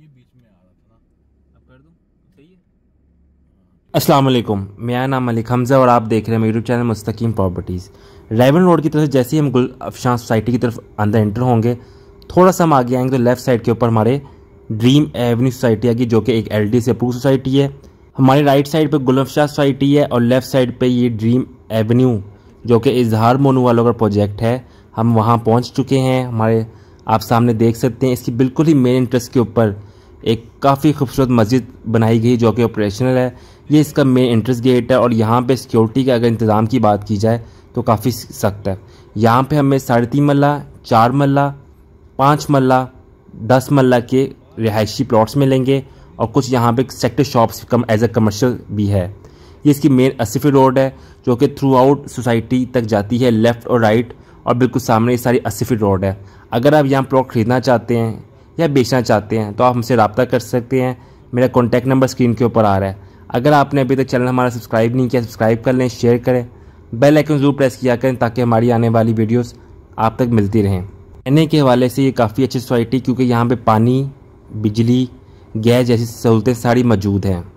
ये बीच में आ रहा था ना अब कर दूँ सही है अस्सलाम वालेकुम मेरा नाम मलिक हमज़ा और आप देख रहे हैं यूट्यूब चैनल मुस्तकीम प्रॉपर्टीज़ रेवन रोड की तरफ जैसे ही हम गुल अफशान सोसाइटी की तरफ अंदर एंटर होंगे थोड़ा सा हम आगे आएंगे तो लेफ्ट साइड के ऊपर हमारे ड्रीम एवेन्यू सोसाइटी आएगी जो कि एक एल डी से अप्रूव सोसाइटी है हमारे राइट साइड पर गुल अफशाह सोसाइटी है और लेफ्ट साइड पर ये ड्रीम एवेन्यू जो कि इजहार मोनू वालों का प्रोजेक्ट है हम वहाँ पहुँच चुके हैं हमारे आप सामने देख सकते हैं इसकी बिल्कुल ही मेन इंट्रेस के ऊपर एक काफ़ी खूबसूरत मस्जिद बनाई गई जो कि ऑपरेशनल है ये इसका मेन एंट्रेंस गेट है और यहाँ पे सिक्योरिटी का अगर इंतज़ाम की बात की जाए तो काफ़ी सख्त है यहाँ पे हमें साढ़े तीन मल्ला चार मल्ला पाँच मल्ला दस मल्ला के रिहायशी प्लॉट्स मिलेंगे और कुछ यहाँ पे sector shops come as a commercial भी है ये इसकी मेन असिफी रोड है जो कि थ्रू आउट सोसाइटी तक जाती है लेफ़्ट और राइट और बिल्कुल सामने ये सारी अस्सी फीट रोड है अगर आप यहाँ प्लॉट खरीदना चाहते हैं या बेचना चाहते हैं तो आप हमसे रबता कर सकते हैं मेरा कॉन्टैक्ट नंबर स्क्रीन के ऊपर आ रहा है अगर आपने अभी तक चैनल हमारा सब्सक्राइब नहीं किया सब्सक्राइब कर लें शेयर करें बेल आइकन ज़रूर प्रेस किया करें ताकि हमारी आने वाली वीडियोस आप तक मिलती रहें एन के हवाले से ये काफ़ी अच्छी सोसाइटी क्योंकि यहाँ पे पानी बिजली गैस जैसी सहूलतें सारी मौजूद हैं